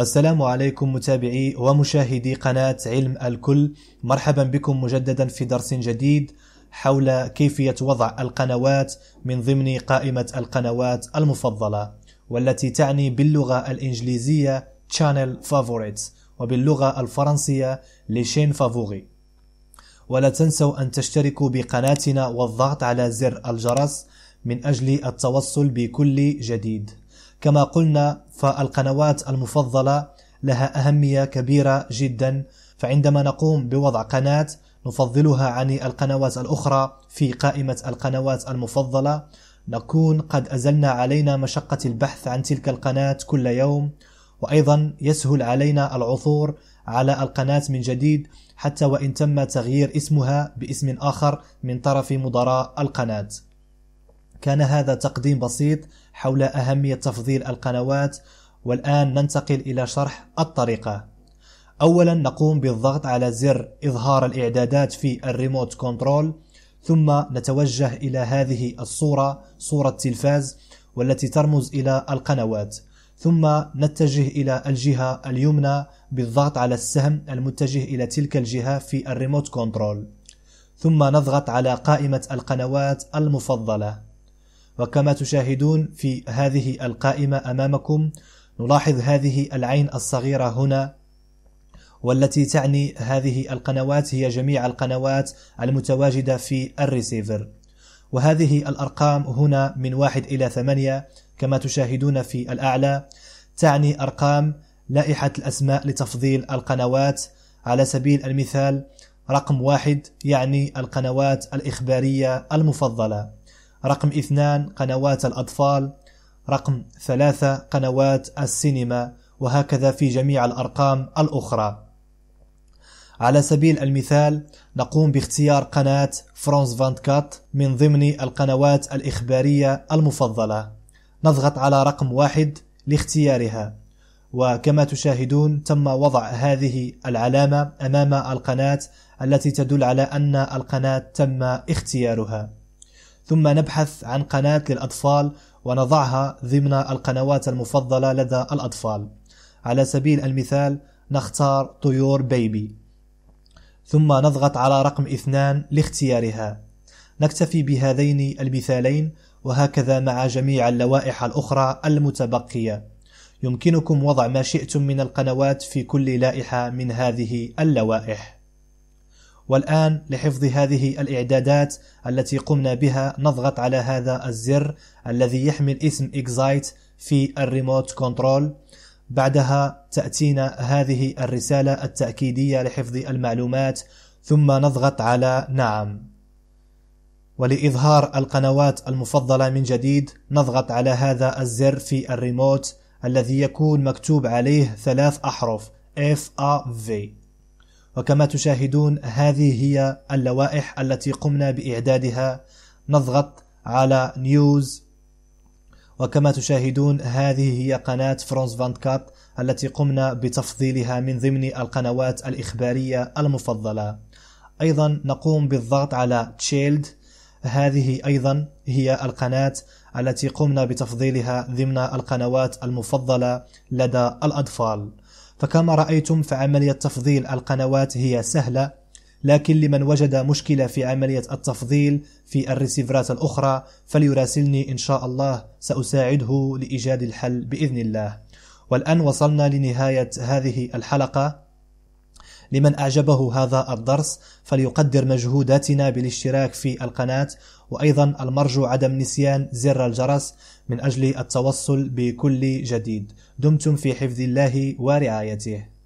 السلام عليكم متابعي ومشاهدي قناة علم الكل مرحبا بكم مجددا في درس جديد حول كيفية وضع القنوات من ضمن قائمة القنوات المفضلة والتي تعني باللغة الإنجليزية Channel Favorites وباللغة الفرنسية لشين فافوري ولا تنسوا أن تشتركوا بقناتنا والضغط على زر الجرس من أجل التوصل بكل جديد كما قلنا فالقنوات المفضلة لها أهمية كبيرة جدا فعندما نقوم بوضع قناة نفضلها عن القنوات الأخرى في قائمة القنوات المفضلة نكون قد أزلنا علينا مشقة البحث عن تلك القناة كل يوم وأيضا يسهل علينا العثور على القناة من جديد حتى وإن تم تغيير اسمها باسم آخر من طرف مدراء القناة كان هذا تقديم بسيط حول أهمية تفضيل القنوات والآن ننتقل إلى شرح الطريقة أولا نقوم بالضغط على زر إظهار الإعدادات في الريموت كنترول ثم نتوجه إلى هذه الصورة صورة تلفاز والتي ترمز إلى القنوات ثم نتجه إلى الجهة اليمنى بالضغط على السهم المتجه إلى تلك الجهة في الريموت كنترول ثم نضغط على قائمة القنوات المفضلة وكما تشاهدون في هذه القائمة أمامكم نلاحظ هذه العين الصغيرة هنا والتي تعني هذه القنوات هي جميع القنوات المتواجدة في الريسيفر وهذه الأرقام هنا من واحد إلى ثمانية كما تشاهدون في الأعلى تعني أرقام لائحة الأسماء لتفضيل القنوات على سبيل المثال رقم واحد يعني القنوات الإخبارية المفضلة رقم اثنان قنوات الأطفال رقم ثلاثة قنوات السينما وهكذا في جميع الأرقام الأخرى على سبيل المثال نقوم باختيار قناة فرانس 24 من ضمن القنوات الإخبارية المفضلة نضغط على رقم واحد لاختيارها وكما تشاهدون تم وضع هذه العلامة أمام القناة التي تدل على أن القناة تم اختيارها ثم نبحث عن قناة للأطفال ونضعها ضمن القنوات المفضلة لدى الأطفال على سبيل المثال نختار طيور بيبي ثم نضغط على رقم اثنان لاختيارها نكتفي بهذين المثالين وهكذا مع جميع اللوائح الأخرى المتبقية يمكنكم وضع ما شئتم من القنوات في كل لائحة من هذه اللوائح والآن لحفظ هذه الإعدادات التي قمنا بها نضغط على هذا الزر الذي يحمل اسم إكزايت في الريموت كنترول بعدها تأتينا هذه الرسالة التأكيدية لحفظ المعلومات ثم نضغط على نعم ولإظهار القنوات المفضلة من جديد نضغط على هذا الزر في الريموت الذي يكون مكتوب عليه ثلاث أحرف F A V وكما تشاهدون هذه هي اللوائح التي قمنا بإعدادها نضغط على نيوز وكما تشاهدون هذه هي قناة فرانس كات التي قمنا بتفضيلها من ضمن القنوات الإخبارية المفضلة أيضا نقوم بالضغط على تشيلد هذه أيضا هي القناة التي قمنا بتفضيلها ضمن القنوات المفضلة لدى الأطفال فكما رأيتم فعملية تفضيل القنوات هي سهلة لكن لمن وجد مشكلة في عملية التفضيل في الريسيفرات الأخرى فليراسلني إن شاء الله سأساعده لإيجاد الحل بإذن الله والآن وصلنا لنهاية هذه الحلقة لمن أعجبه هذا الدرس فليقدر مجهوداتنا بالاشتراك في القناة وأيضا المرجو عدم نسيان زر الجرس من أجل التوصل بكل جديد دمتم في حفظ الله ورعايته